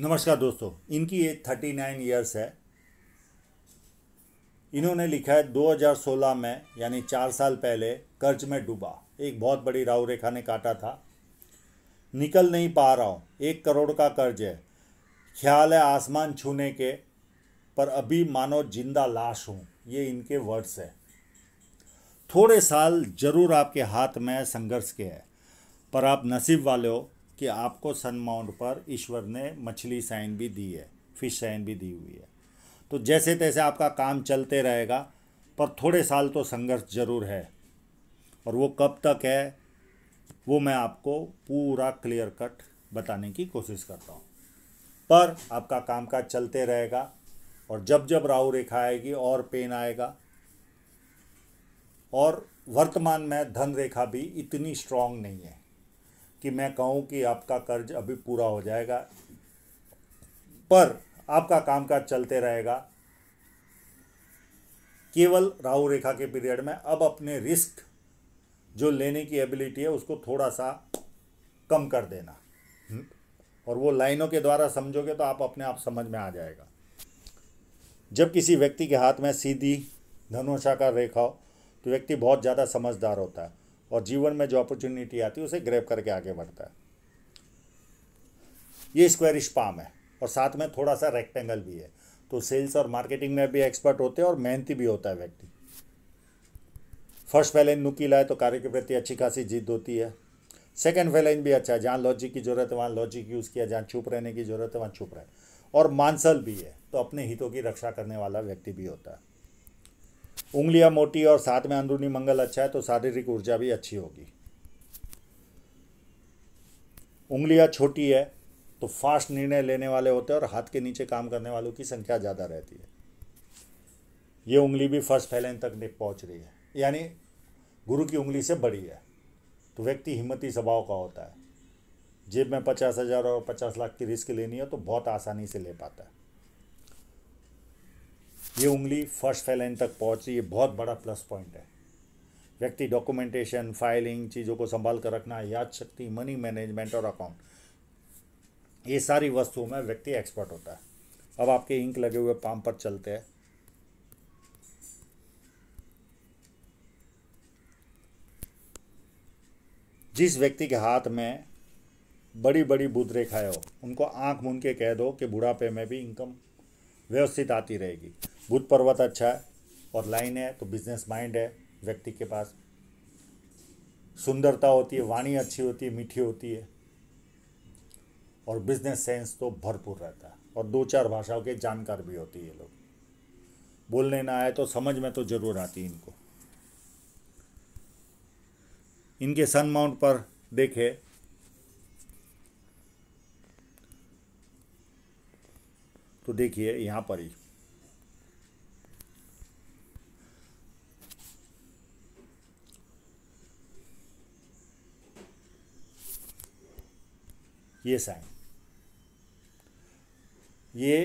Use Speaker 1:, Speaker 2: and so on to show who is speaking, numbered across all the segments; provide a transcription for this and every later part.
Speaker 1: नमस्कार दोस्तों इनकी एज थर्टी नाइन ईयर्स है इन्होंने लिखा है 2016 में यानी चार साल पहले कर्ज में डूबा एक बहुत बड़ी राव रेखा ने काटा था निकल नहीं पा रहा हूँ एक करोड़ का कर्ज है ख्याल है आसमान छूने के पर अभी मानो जिंदा लाश हूँ ये इनके वर्ड्स है थोड़े साल जरूर आपके हाथ में संघर्ष के है पर आप नसीब वाले हो कि आपको सन माउंट पर ईश्वर ने मछली साइन भी दी है फिश साइन भी दी हुई है तो जैसे तैसे आपका काम चलते रहेगा पर थोड़े साल तो संघर्ष जरूर है और वो कब तक है वो मैं आपको पूरा क्लियर कट बताने की कोशिश करता हूँ पर आपका काम काज चलते रहेगा और जब जब राहु रेखा आएगी और पेन आएगा और वर्तमान में धन रेखा भी इतनी स्ट्रांग नहीं है कि मैं कहूं कि आपका कर्ज अभी पूरा हो जाएगा पर आपका कामकाज चलते रहेगा केवल राहु रेखा के पीरियड में अब अपने रिस्क जो लेने की एबिलिटी है उसको थोड़ा सा कम कर देना हम्म? और वो लाइनों के द्वारा समझोगे तो आप अपने आप समझ में आ जाएगा जब किसी व्यक्ति के हाथ में सीधी धनुषा का रेखा हो तो व्यक्ति बहुत ज़्यादा समझदार होता है और जीवन में जो अपॉर्चुनिटी आती है उसे ग्रैप करके आगे बढ़ता है ये स्क्वायरिश पाम है और साथ में थोड़ा सा रेक्टेंगल भी है तो सेल्स और मार्केटिंग में भी एक्सपर्ट होते हैं और मेहनती भी होता है व्यक्ति फर्स्ट फैलेंज नुकीला है तो कार्य के प्रति अच्छी खासी जीत होती है सेकेंड फैलेंज भी अच्छा है जहाँ लॉजिक की जरूरत है वहाँ लॉजिक यूज़ किया जहाँ छुप रहने की जरूरत है वहाँ छुप रहे और मानसल भी है तो अपने हितों की रक्षा करने वाला व्यक्ति भी होता है उंगलियां मोटी और साथ में अंदरूनी मंगल अच्छा है तो शारीरिक ऊर्जा भी अच्छी होगी उंगलियां छोटी है तो फास्ट निर्णय लेने वाले होते हैं और हाथ के नीचे काम करने वालों की संख्या ज़्यादा रहती है ये उंगली भी फर्स्ट फैलन तक पहुँच रही है यानी गुरु की उंगली से बड़ी है तो व्यक्ति हिम्मती स्वभाव का होता है जेब में पचास हज़ार और पचास लाख की रिस्क लेनी हो तो बहुत आसानी से ले पाता है ये उंगली फर्स्ट फैलाइन तक पहुँच रही है बहुत बड़ा प्लस पॉइंट है व्यक्ति डॉक्यूमेंटेशन फाइलिंग चीज़ों को संभाल कर रखना याद शक्ति मनी मैनेजमेंट और अकाउंट ये सारी वस्तुओं में व्यक्ति एक्सपर्ट होता है अब आपके इंक लगे हुए पाम पर चलते हैं जिस व्यक्ति के हाथ में बड़ी बड़ी बुद्ध रेखाएं हो उनको आंख मुन के कह दो कि बुढ़ापे में भी इनकम व्यवस्थित आती रहेगी बुध पर्वत अच्छा है और लाइन है तो बिजनेस माइंड है व्यक्ति के पास सुंदरता होती है वाणी अच्छी होती है मीठी होती है और बिजनेस सेंस तो भरपूर रहता है और दो चार भाषाओं के जानकार भी होती है लोग बोलने ना आए तो समझ में तो ज़रूर आती है इनको इनके सन माउंट पर देखे तो देखिए यहाँ पर ही ये साइन ये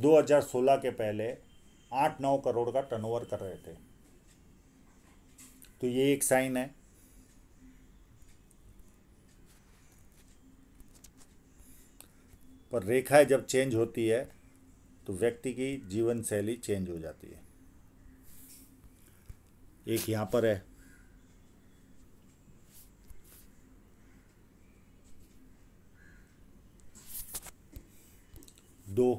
Speaker 1: 2016 के पहले आठ नौ करोड़ का टर्नओवर कर रहे थे तो ये एक साइन है पर रेखाएं जब चेंज होती है तो व्यक्ति की जीवन शैली चेंज हो जाती है एक यहां पर है दो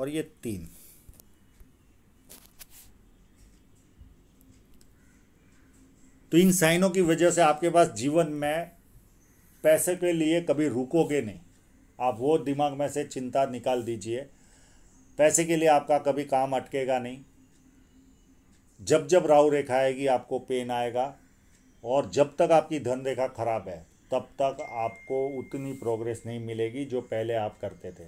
Speaker 1: और ये तीन तो इन साइनों की वजह से आपके पास जीवन में पैसे के लिए कभी रुकोगे नहीं आप वो दिमाग में से चिंता निकाल दीजिए पैसे के लिए आपका कभी काम अटकेगा नहीं जब जब राहु रेखा आएगी आपको पेन आएगा और जब तक आपकी धन रेखा खराब है तब तक आपको उतनी प्रोग्रेस नहीं मिलेगी जो पहले आप करते थे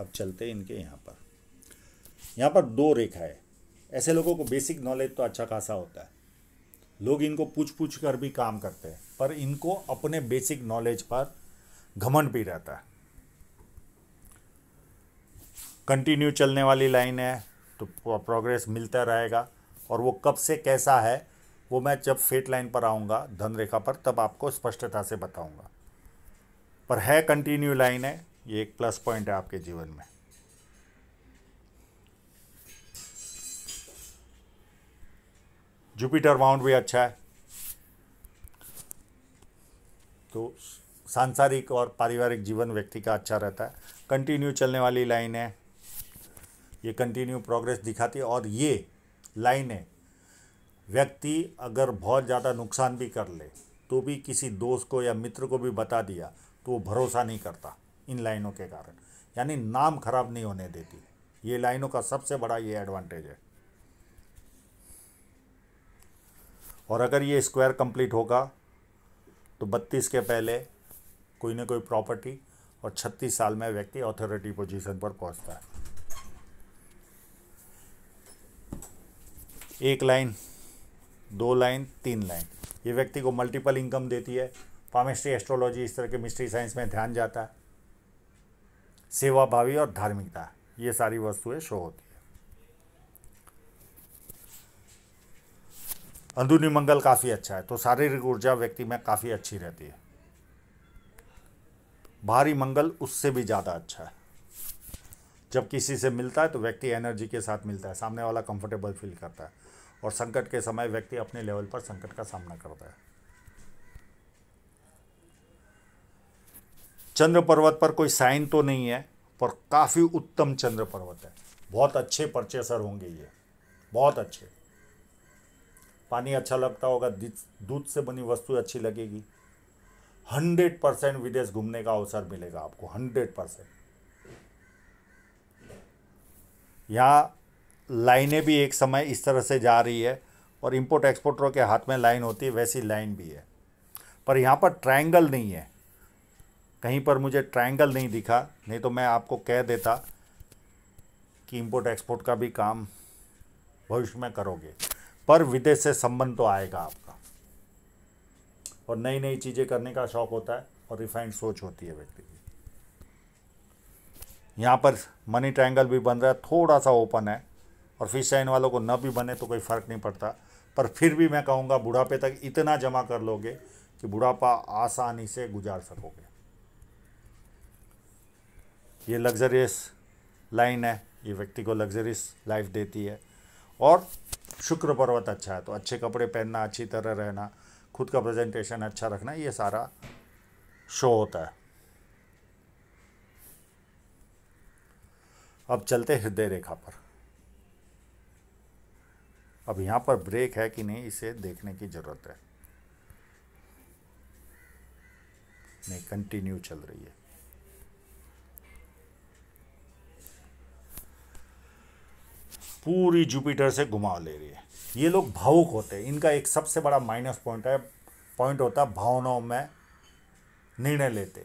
Speaker 1: अब चलते इनके यहां पर यहां पर दो रेखा है ऐसे लोगों को बेसिक नॉलेज तो अच्छा खासा होता है लोग इनको पूछ पूछ कर भी काम करते हैं पर इनको अपने बेसिक नॉलेज पर घमंड भी रहता है कंटिन्यू चलने वाली लाइन है तो प्रोग्रेस मिलता रहेगा और वो कब से कैसा है वो मैं जब फेट लाइन पर आऊँगा धन रेखा पर तब आपको स्पष्टता से बताऊँगा पर है कंटिन्यू लाइन है ये एक प्लस पॉइंट है आपके जीवन में जुपिटर माउंट भी अच्छा है तो सांसारिक और पारिवारिक जीवन व्यक्ति का अच्छा रहता है कंटिन्यू चलने वाली लाइन है ये कंटिन्यू प्रोग्रेस दिखाती है और ये लाइन है व्यक्ति अगर बहुत ज़्यादा नुकसान भी कर ले तो भी किसी दोस्त को या मित्र को भी बता दिया तो वो भरोसा नहीं करता इन लाइनों के कारण यानी नाम खराब नहीं होने देती ये लाइनों का सबसे बड़ा ये एडवांटेज है और अगर ये स्क्वायर कंप्लीट होगा तो बत्तीस के पहले कोई ना कोई प्रॉपर्टी और छत्तीस साल में व्यक्ति अथॉरिटी पोजीशन पर पहुंचता है एक लाइन दो लाइन तीन लाइन ये व्यक्ति को मल्टीपल इनकम देती है फार्मेस्ट्री एस्ट्रोलॉजी इस तरह के मिस्ट्री साइंस में ध्यान जाता है सेवाभावी और धार्मिकता ये सारी वस्तुएं शो होती अंदरूनी मंगल काफ़ी अच्छा है तो शारीरिक ऊर्जा व्यक्ति में काफ़ी अच्छी रहती है भारी मंगल उससे भी ज़्यादा अच्छा है जब किसी से मिलता है तो व्यक्ति एनर्जी के साथ मिलता है सामने वाला कंफर्टेबल फील करता है और संकट के समय व्यक्ति अपने लेवल पर संकट का सामना करता है चंद्र पर्वत पर कोई साइन तो नहीं है पर काफ़ी उत्तम चंद्र पर्वत है बहुत अच्छे परचेसर होंगे ये बहुत अच्छे पानी अच्छा लगता होगा दूध से बनी वस्तु अच्छी लगेगी हंड्रेड परसेंट विदेश घूमने का अवसर मिलेगा आपको हंड्रेड परसेंट यहाँ लाइनें भी एक समय इस तरह से जा रही है और इंपोर्ट एक्सपोर्टरों के हाथ में लाइन होती है वैसी लाइन भी है पर यहाँ पर ट्रायंगल नहीं है कहीं पर मुझे ट्रायंगल नहीं दिखा नहीं तो मैं आपको कह देता कि इंपोर्ट एक्सपोर्ट का भी काम भविष्य में करोगे पर विदेश से संबंध तो आएगा आपका और नई नई चीज़ें करने का शौक होता है और रिफाइंड सोच होती है व्यक्ति की यहां पर मनी ट्रायंगल भी बन रहा है थोड़ा सा ओपन है और फिश साइन वालों को न भी बने तो कोई फ़र्क नहीं पड़ता पर फिर भी मैं कहूंगा बुढ़ापे तक इतना जमा कर लोगे कि बुढ़ापा आसानी से गुजार सकोगे ये लग्जरियस लाइन है ये व्यक्ति को लग्जरियस लाइफ देती है और शुक्र पर्वत अच्छा है तो अच्छे कपड़े पहनना अच्छी तरह रहना खुद का प्रेजेंटेशन अच्छा रखना ये सारा शो होता है अब चलते हृदय रेखा पर अब यहां पर ब्रेक है कि नहीं इसे देखने की ज़रूरत है नहीं कंटिन्यू चल रही है पूरी जुपिटर से घुमाव ले रही है ये लोग भावुक होते हैं इनका एक सबसे बड़ा माइनस पॉइंट है पॉइंट होता है भावनाओं में निर्णय लेते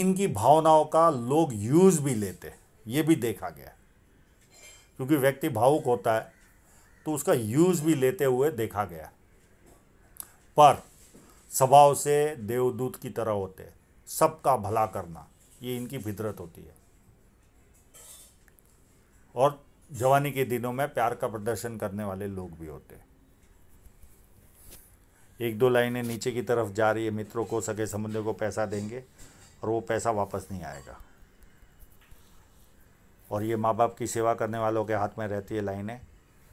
Speaker 1: इनकी भावनाओं का लोग यूज़ भी लेते ये भी देखा गया क्योंकि व्यक्ति भावुक होता है तो उसका यूज़ भी लेते हुए देखा गया पर स्वभाव से देवदूत की तरह होते सबका भला करना ये इनकी फितरत होती है और जवानी के दिनों में प्यार का प्रदर्शन करने वाले लोग भी होते हैं एक दो लाइनें नीचे की तरफ जा रही है मित्रों को सगे समुद्र को पैसा देंगे और वो पैसा वापस नहीं आएगा और ये माँ बाप की सेवा करने वालों के हाथ में रहती है लाइनें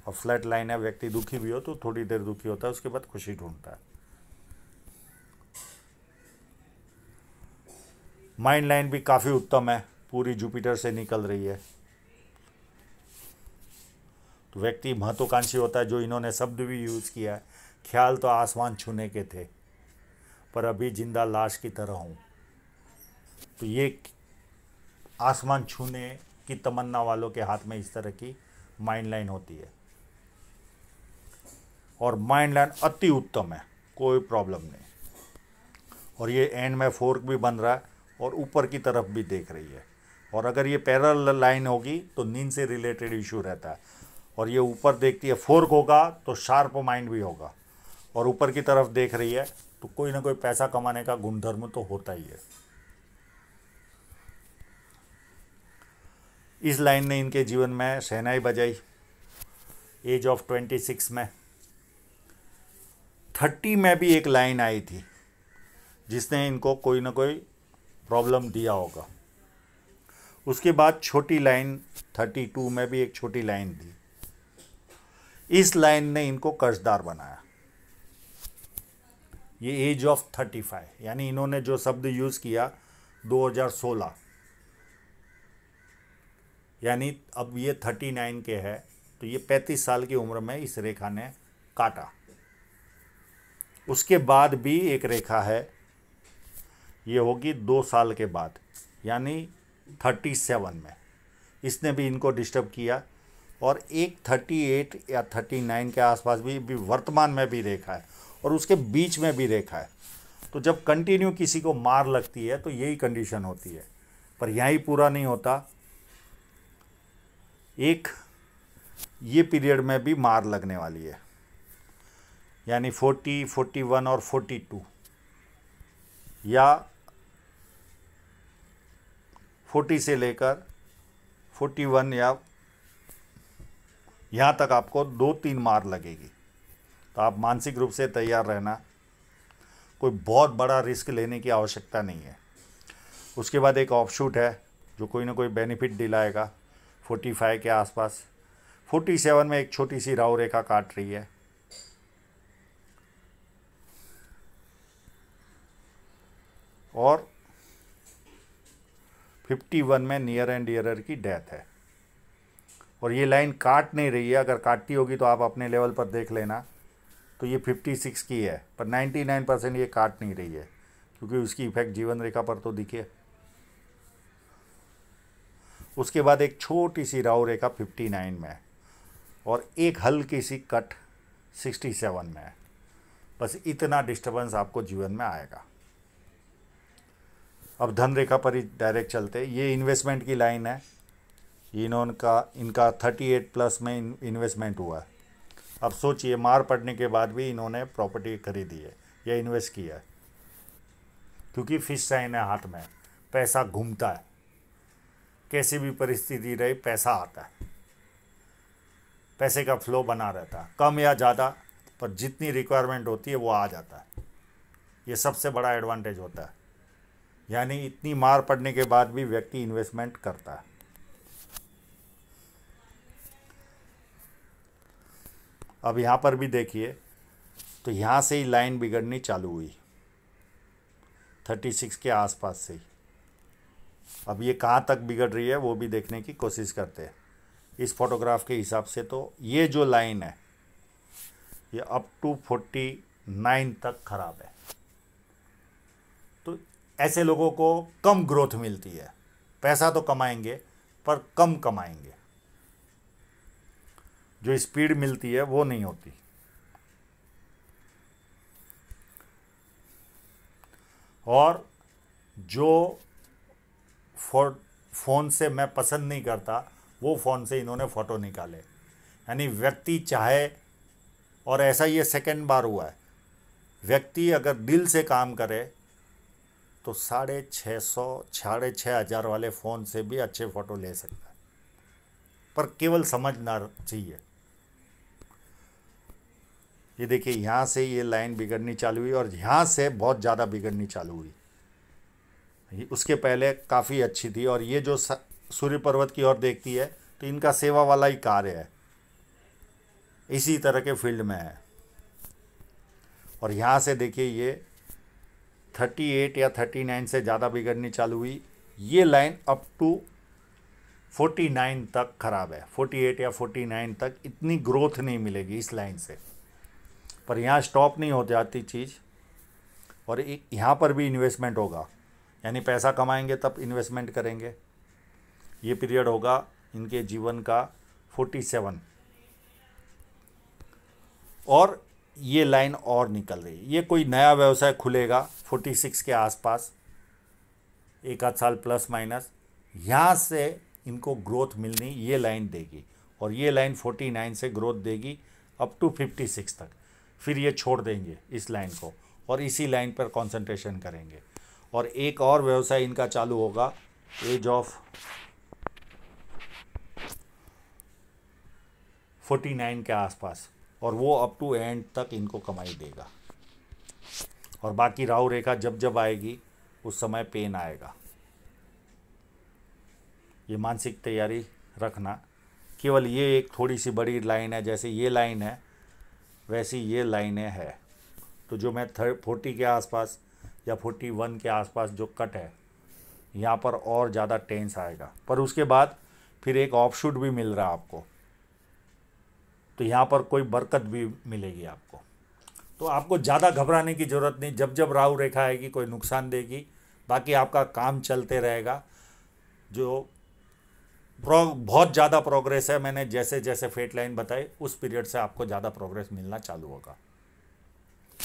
Speaker 1: और फ्लैट लाइन है व्यक्ति दुखी भी हो तो थोड़ी देर दुखी होता है उसके बाद खुशी ढूंढता है माइंड लाइन भी काफ़ी उत्तम है पूरी जुपिटर से निकल रही है व्यक्ति महत्वाकांक्षी होता है जो इन्होंने शब्द भी यूज़ किया है ख्याल तो आसमान छूने के थे पर अभी जिंदा लाश की तरह हूँ तो ये आसमान छूने की तमन्ना वालों के हाथ में इस तरह की माइंड लाइन होती है और माइंड लाइन अति उत्तम है कोई प्रॉब्लम नहीं और ये एंड में फोर्क भी बन रहा है और ऊपर की तरफ भी देख रही है और अगर ये पैरल लाइन होगी तो नींद से रिलेटेड इशू रहता है और ये ऊपर देखती है फोर्क होगा तो शार्प माइंड भी होगा और ऊपर की तरफ देख रही है तो कोई ना कोई पैसा कमाने का गुणधर्म तो होता ही है इस लाइन ने इनके जीवन में सहनाई बजाई एज ऑफ ट्वेंटी सिक्स में थर्टी में भी एक लाइन आई थी जिसने इनको कोई ना कोई प्रॉब्लम दिया होगा उसके बाद छोटी लाइन थर्टी टू में भी एक छोटी लाइन थी इस लाइन ने इनको कर्जदार बनाया ये एज ऑफ थर्टी फाइव यानी इन्होंने जो शब्द यूज़ किया 2016 यानी अब ये थर्टी नाइन के है तो ये पैंतीस साल की उम्र में इस रेखा ने काटा उसके बाद भी एक रेखा है ये होगी दो साल के बाद यानी थर्टी सेवन में इसने भी इनको डिस्टर्ब किया और एक थर्टी एट या थर्टी नाइन के आसपास भी, भी वर्तमान में भी देखा है और उसके बीच में भी देखा है तो जब कंटिन्यू किसी को मार लगती है तो यही कंडीशन होती है पर यहाँ ही पूरा नहीं होता एक ये पीरियड में भी मार लगने वाली है यानी फोर्टी फोर्टी वन और फोर्टी टू या फोर्टी से लेकर फोर्टी वन या यहाँ तक आपको दो तीन मार लगेगी तो आप मानसिक रूप से तैयार रहना कोई बहुत बड़ा रिस्क लेने की आवश्यकता नहीं है उसके बाद एक ऑफशूट है जो कोई ना कोई बेनिफिट दिलाएगा फोर्टी फाइव के आसपास फोर्टी सेवन में एक छोटी सी राव रेखा काट रही है और फिफ्टी वन में नियर एंड डियरर की डेथ है और ये लाइन काट नहीं रही है अगर काटती होगी तो आप अपने लेवल पर देख लेना तो ये 56 की है पर 99 परसेंट ये काट नहीं रही है क्योंकि उसकी इफेक्ट जीवन रेखा पर तो दिखे उसके बाद एक छोटी सी राव रेखा 59 में और एक हल्की सी कट 67 में है बस इतना डिस्टर्बेंस आपको जीवन में आएगा अब धन रेखा पर ही डायरेक्ट चलते ये इन्वेस्टमेंट की लाइन है इन्होंने का इनका थर्टी एट प्लस में इन्वेस्टमेंट हुआ है अब सोचिए मार पड़ने के बाद भी इन्होंने प्रॉपर्टी खरीदी है या इन्वेस्ट किया है क्योंकि फिश साइन है हाथ में पैसा घूमता है कैसी भी परिस्थिति रहे पैसा आता है पैसे का फ्लो बना रहता है कम या ज़्यादा पर जितनी रिक्वायरमेंट होती है वो आ जाता है ये सबसे बड़ा एडवांटेज होता है यानी इतनी मार पड़ने के बाद भी व्यक्ति इन्वेस्टमेंट करता है अब यहाँ पर भी देखिए तो यहाँ से ही लाइन बिगड़नी चालू हुई थर्टी सिक्स के आसपास से ही अब ये कहाँ तक बिगड़ रही है वो भी देखने की कोशिश करते हैं इस फोटोग्राफ के हिसाब से तो ये जो लाइन है ये अप टू फोर्टी नाइन तक ख़राब है तो ऐसे लोगों को कम ग्रोथ मिलती है पैसा तो कमाएंगे पर कम कमाएंगे जो स्पीड मिलती है वो नहीं होती और जो फ़ोन से मैं पसंद नहीं करता वो फ़ोन से इन्होंने फ़ोटो निकाले यानी व्यक्ति चाहे और ऐसा ये सेकेंड बार हुआ है व्यक्ति अगर दिल से काम करे तो साढ़े छः सौ साढ़े छः हज़ार वाले फ़ोन से भी अच्छे फ़ोटो ले सकता है पर केवल समझना चाहिए ये देखिए यहाँ से ये लाइन बिगड़नी चालू हुई और यहाँ से बहुत ज़्यादा बिगड़नी चालू हुई उसके पहले काफ़ी अच्छी थी और ये जो सूर्य पर्वत की ओर देखती है तो इनका सेवा वाला ही कार्य है इसी तरह के फील्ड में है और यहाँ से देखिए ये 38 या 39 से ज़्यादा बिगड़नी चालू हुई ये लाइन अप टू 49 तक ख़राब है 48 या 49 तक इतनी ग्रोथ नहीं मिलेगी इस लाइन से पर यहाँ स्टॉप नहीं हो जाती चीज़ और यहाँ पर भी इन्वेस्टमेंट होगा यानी पैसा कमाएंगे तब इन्वेस्टमेंट करेंगे ये पीरियड होगा इनके जीवन का फोर्टी सेवन और ये लाइन और निकल रही है ये कोई नया व्यवसाय खुलेगा फोर्टी सिक्स के आसपास एक आध साल प्लस माइनस यहाँ से इनको ग्रोथ मिलनी ये लाइन देगी और ये लाइन फोर्टी नाइन से ग्रोथ देगी अप टू फिफ्टी सिक्स तक फिर ये छोड़ देंगे इस लाइन को और इसी लाइन पर कंसंट्रेशन करेंगे और एक और व्यवसाय इनका चालू होगा एज ऑफ 49 के आसपास और वो अप टू एंड तक इनको कमाई देगा और बाकी राहु रेखा जब जब आएगी उस समय पेन आएगा ये मानसिक तैयारी रखना केवल ये एक थोड़ी सी बड़ी लाइन है जैसे ये लाइन है वैसी ये लाइनें है तो जो मैं थर्ड फोर्टी के आसपास या फोर्टी वन के आसपास जो कट है यहाँ पर और ज़्यादा टेंस आएगा पर उसके बाद फिर एक ऑफ शूट भी मिल रहा है आपको तो यहाँ पर कोई बरकत भी मिलेगी आपको तो आपको ज़्यादा घबराने की ज़रूरत नहीं जब जब राहु रेखा आएगी कोई नुकसान देगी बाकी आपका काम चलते रहेगा जो बहुत ज़्यादा प्रोग्रेस है मैंने जैसे जैसे फेट लाइन बताई उस पीरियड से आपको ज़्यादा प्रोग्रेस मिलना चालू होगा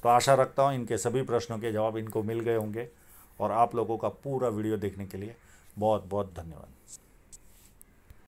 Speaker 1: तो आशा रखता हूँ इनके सभी प्रश्नों के जवाब इनको मिल गए होंगे और आप लोगों का पूरा वीडियो देखने के लिए बहुत बहुत धन्यवाद